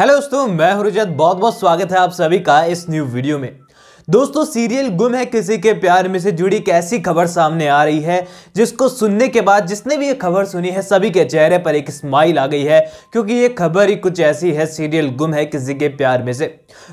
hello दोस्तों मैं हूं रजत बहुत बहुत स्वागत है आप सभी का इस न्यू वीडियो में दोस्तों सीरियल गुम है किसी के प्यार में से जुड़ी एक ऐसी खबर सामने आ रही है जिसको सुनने के बाद जिसने भी ये खबर सुनी है सभी के चेहरे पर एक स्माइल आ गई है क्योंकि ये खबर ही कुछ ऐसी है सीरियल गुम है किसी के प्यार में से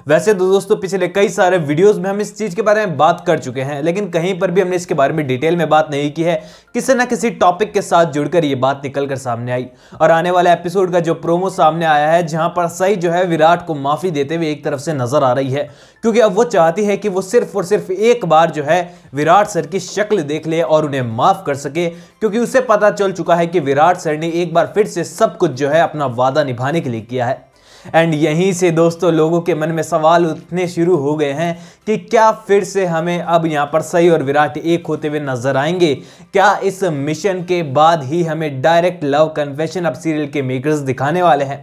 वैसे तो दोस्तों पिछले कई सारे वीडियोस में हम इस चीज़ के बारे में बात कर चुके हैं लेकिन कहीं पर भी हमने इसके बारे में डिटेल में बात नहीं की है किसी ना किसी टॉपिक के साथ जुड़कर ये बात निकल कर सामने आई और आने वाले एपिसोड का जो प्रोमो सामने आया है जहां पर सही जो है विराट को माफी देते हुए एक तरफ से नजर आ रही है क्योंकि अब वो चाहती है कि वो सिर्फ और सिर्फ एक बार जो है विराट सर की शक्ल देख ले और उन्हें माफ़ कर सके क्योंकि उसे पता चल चुका है कि विराट सर ने एक बार फिर से सब कुछ जो है अपना वादा निभाने के लिए किया है एंड यहीं से दोस्तों लोगों के मन में सवाल उठने शुरू हो गए हैं कि क्या फिर से हमें अब यहां पर सही और विराट एक होते हुए नजर आएंगे क्या इस मिशन के बाद ही हमें डायरेक्ट लव कन्फेशन अब सीरियल के मेकर्स दिखाने वाले हैं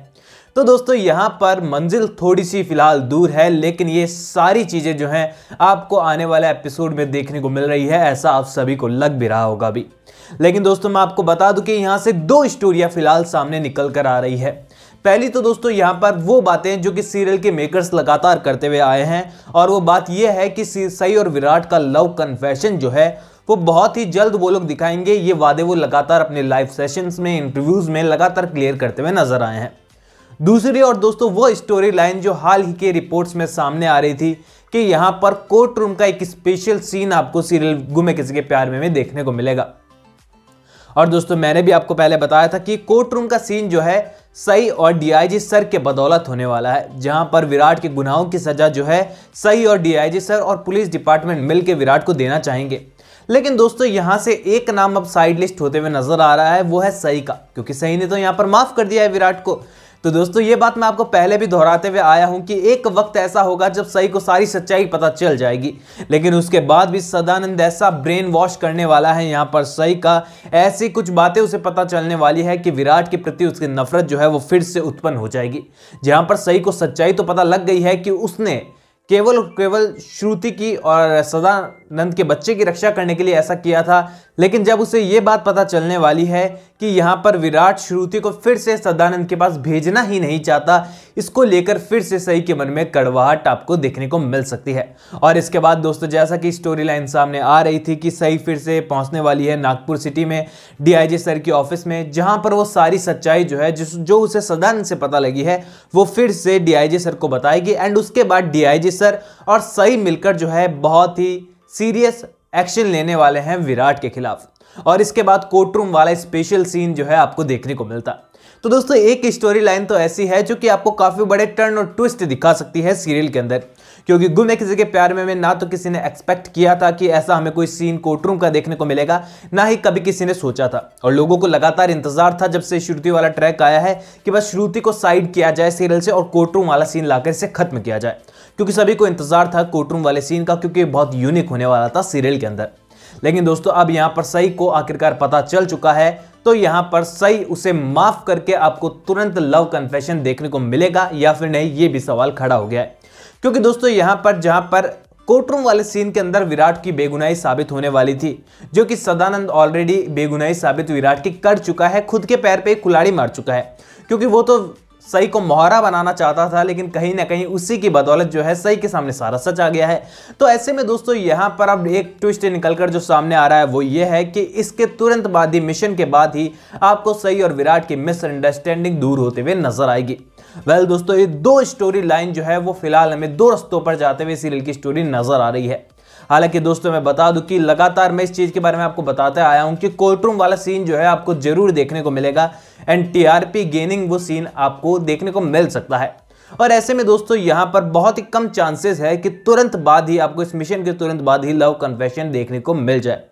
तो दोस्तों यहाँ पर मंजिल थोड़ी सी फिलहाल दूर है लेकिन ये सारी चीज़ें जो हैं आपको आने वाले एपिसोड में देखने को मिल रही है ऐसा आप सभी को लग भी रहा होगा अभी लेकिन दोस्तों मैं आपको बता दूं कि यहाँ से दो स्टोरियाँ फिलहाल सामने निकल कर आ रही है पहली तो दोस्तों यहाँ पर वो बातें जो कि सीरियल के मेकर्स लगातार करते हुए आए हैं और वो बात यह है कि सई और विराट का लव कन्फेशन जो है वो बहुत ही जल्द वो लोग दिखाएंगे ये वादे वो लगातार अपने लाइव सेशंस में इंटरव्यूज़ में लगातार क्लियर करते हुए नजर आए हैं दूसरी और दोस्तों वो स्टोरी लाइन जो हाल ही के रिपोर्ट्स में सामने आ रही थी कि यहाँ पर कोर्ट रूम का एक स्पेशल सीन आपको सीरियल गुमे किसी के प्यार में, में देखने को मिलेगा और दोस्तों मैंने भी आपको पहले बताया था कि कोर्ट रूम का सीन जो है सही और डीआईजी सर के बदौलत होने वाला है जहां पर विराट के गुनाहों की सजा जो है सही और डीआईजी सर और पुलिस डिपार्टमेंट मिलकर विराट को देना चाहेंगे लेकिन दोस्तों यहां से एक नाम अब साइड लिस्ट होते हुए नजर आ रहा है वो है सही का क्योंकि सही ने तो यहां पर माफ कर दिया है विराट को तो दोस्तों ये बात मैं आपको पहले भी दोहराते हुए आया हूं कि एक वक्त ऐसा होगा जब सही को सारी सच्चाई पता चल जाएगी लेकिन उसके बाद भी सदानंद ऐसा ब्रेन वॉश करने वाला है यहाँ पर सही का ऐसी कुछ बातें उसे पता चलने वाली है कि विराट के प्रति उसकी नफरत जो है वो फिर से उत्पन्न हो जाएगी जहां पर सही को सच्चाई तो पता लग गई है कि उसने केवल और केवल श्रुति की और सदानंद के बच्चे की रक्षा करने के लिए ऐसा किया था लेकिन जब उसे ये बात पता चलने वाली है कि यहाँ पर विराट श्रुति को फिर से सदानंद के पास भेजना ही नहीं चाहता इसको लेकर फिर से सही के मन में कड़वाहट आपको देखने को मिल सकती है और इसके बाद दोस्तों जैसा कि स्टोरी लाइन सामने आ रही थी कि सही फिर से पहुँचने वाली है नागपुर सिटी में डी सर की ऑफिस में जहाँ पर वो सारी सच्चाई जो है जिस जो उसे सदानंद से पता लगी है वो फिर से डी सर को बताएगी एंड उसके बाद डी ऑफिसर और सही मिलकर जो है बहुत ही सीरियस एक्शन लेने वाले हैं विराट के खिलाफ और इसके बाद कोर्टरूम वाला स्पेशल सीन जो है आपको देखने को मिलता है तो दोस्तों एक स्टोरी लाइन तो ऐसी है जो कि आपको काफ़ी बड़े टर्न और ट्विस्ट दिखा सकती है सीरियल के अंदर क्योंकि गुम है किसी के प्यार में, में ना तो किसी ने एक्सपेक्ट किया था कि ऐसा हमें कोई सीन कोर्टरूम का देखने को मिलेगा ना ही कभी किसी ने सोचा था और लोगों को लगातार इंतजार था जब से श्रुति वाला ट्रैक आया है कि बस श्रुति को साइड किया जाए सीरियल से और कोर्टरूम वाला सीन लाकर इसे खत्म किया जाए क्योंकि सभी को इंतजार था कोर्टरूम वाले सीन का क्योंकि बहुत यूनिक होने वाला था सीरियल के अंदर लेकिन दोस्तों अब यहाँ पर सई को आखिरकार पता चल चुका है तो यहाँ पर सही उसे माफ करके आपको तुरंत लव कन्फेशन देखने को मिलेगा या फिर नहीं ये भी सवाल खड़ा हो गया है क्योंकि दोस्तों यहां पर जहां पर कोर्टरूम वाले सीन के अंदर विराट की बेगुनाही साबित होने वाली थी जो कि सदानंद ऑलरेडी बेगुनाही साबित विराट की कर चुका है खुद के पैर पे कुलाड़ी मार चुका है क्योंकि वो तो सही को मोहरा बनाना चाहता था लेकिन कहीं ना कहीं उसी की बदौलत जो है सही के सामने सारा सच आ गया है तो ऐसे में दोस्तों यहाँ पर अब एक ट्विस्ट निकलकर जो सामने आ रहा है वो ये है कि इसके तुरंत बाद ही मिशन के बाद ही आपको सही और विराट की मिसअंडरस्टैंडिंग दूर होते हुए नजर आएगी वेल well, दोस्तों ये दो स्टोरी लाइन जो है वो फिलहाल हमें दो रस्तों पर जाते हुए सीरियल की स्टोरी नजर आ रही है हालांकि दोस्तों मैं बता दूं कि लगातार मैं इस चीज़ के बारे में आपको बताते आया हूं कि कोर्टरूम वाला सीन जो है आपको जरूर देखने को मिलेगा एंड टीआरपी गेनिंग वो सीन आपको देखने को मिल सकता है और ऐसे में दोस्तों यहां पर बहुत ही कम चांसेस है कि तुरंत बाद ही आपको इस मिशन के तुरंत बाद ही लव कन्फेशन देखने को मिल जाए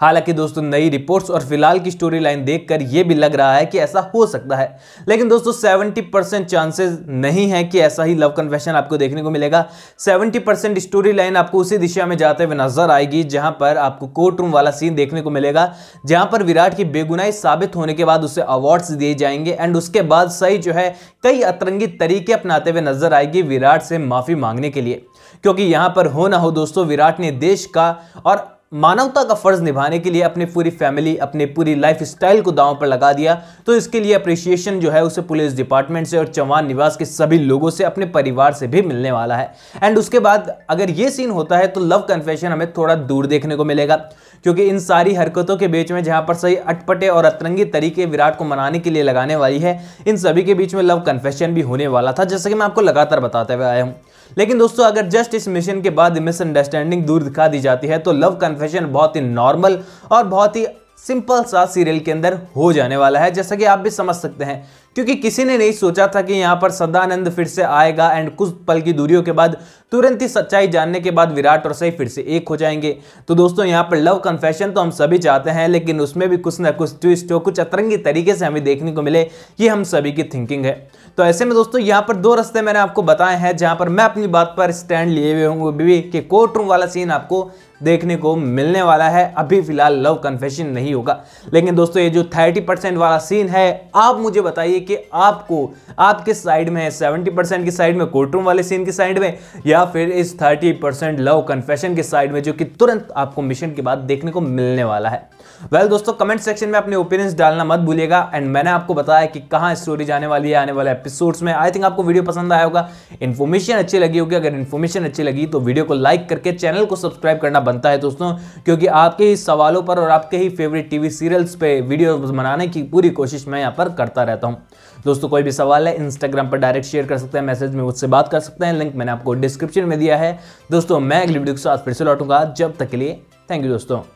हालांकि दोस्तों नई रिपोर्ट्स और फिलहाल की स्टोरी लाइन देखकर यह भी लग रहा है कि ऐसा हो सकता है लेकिन दोस्तों 70 परसेंट चांसेस नहीं है कि ऐसा ही लव कन्फेशन आपको देखने को मिलेगा 70 परसेंट स्टोरी लाइन आपको उसी दिशा में जाते हुए नजर आएगी जहां पर आपको कोर्ट रूम वाला सीन देखने को मिलेगा जहां पर विराट की बेगुनाई साबित होने के बाद उसे अवार्ड्स दिए जाएंगे एंड उसके बाद सही जो है कई अतरंगी तरीके अपनाते हुए नजर आएगी विराट से माफी मांगने के लिए क्योंकि यहां पर हो ना हो दोस्तों विराट ने देश का और मानवता का फ़र्ज़ निभाने के लिए अपने पूरी फैमिली अपने पूरी लाइफ स्टाइल को दांव पर लगा दिया तो इसके लिए अप्रिसिएशन जो है उसे पुलिस डिपार्टमेंट से और चौहान निवास के सभी लोगों से अपने परिवार से भी मिलने वाला है एंड उसके बाद अगर ये सीन होता है तो लव कन्फेशन हमें थोड़ा दूर देखने को मिलेगा क्योंकि इन सारी हरकतों के बीच में जहाँ पर सही अटपटे और अतरंगी तरीके विराट को मनाने के लिए लगाने वाली है इन सभी के बीच में लव कन्फेशन भी होने वाला था जैसे कि मैं आपको लगातार बताते हुए आया हूँ लेकिन दोस्तों अगर जस्ट इस मिशन के बाद मिसअंडरस्टैंडिंग दूर दिखा दी जाती है तो लव कन्फेशन बहुत ही नॉर्मल और बहुत ही सिंपल सा सीरियल के अंदर हो जाने वाला है जैसा कि आप भी समझ सकते हैं क्योंकि किसी ने नहीं सोचा था कि यहाँ पर सदानंद फिर से आएगा एंड कुछ पल की दूरियों के बाद तुरंत ही सच्चाई जानने के बाद विराट और सही फिर से एक हो जाएंगे तो दोस्तों यहाँ पर लव कन्फेशन तो हम सभी चाहते हैं लेकिन उसमें भी कुछ ना कुछ ट्विस्ट हो कुछ अतरंगी तरीके से हमें देखने को मिले ये हम सभी की थिंकिंग है तो ऐसे में दोस्तों यहाँ पर दो रस्ते मैंने आपको बताए हैं जहाँ पर मैं अपनी बात पर स्टैंड लिए हुए हूँ बीवी के कोर्ट रूम वाला सीन आपको देखने को मिलने वाला है अभी फिलहाल लव कन्फेशन नहीं होगा लेकिन दोस्तों ये जो 30 परसेंट वाला सीन है आप मुझे बताइए कि आपको आपके साइड में सेवेंटी 70 परसेंट की साइड में कोर्ट रूम वाले सीन की साइड में या या फिर इस 30 परसेंट लव कन्फेशन के साइड में जो कि तुरंत आपको मिशन के बाद देखने को मिलने वाला है वेल well, दोस्तों कमेंट सेक्शन में अपने ओपिनियंस डालना मत भूलिएगा एंड मैंने आपको बताया कि कहाँ स्टोरी जाने वाली है आने वाले एपिसोड्स में आई थिंक आपको वीडियो पसंद आया होगा इन्फॉर्मेशन अच्छी लगी होगी अगर इन्फॉर्मेशन अच्छी लगी तो वीडियो को लाइक करके चैनल को सब्सक्राइब करना बनता है दोस्तों क्योंकि आपके ही सवालों पर और आपके ही फेवरेट टीवी सीरियल्स पर वीडियो बनाने की पूरी कोशिश मैं यहाँ पर करता रहता हूँ दोस्तों कोई भी सवाल है इंस्टाग्राम पर डायरेक्ट शेयर कर सकते हैं मैसेज में मुझसे बात कर सकते हैं लिंक मैंने आपको डिस्क्रिप डिस्क्रिप्शन में दिया है दोस्तों मैं अगली वीडियो के साथ फिर से लौटूंगा जब तक के लिए थैंक यू दोस्तों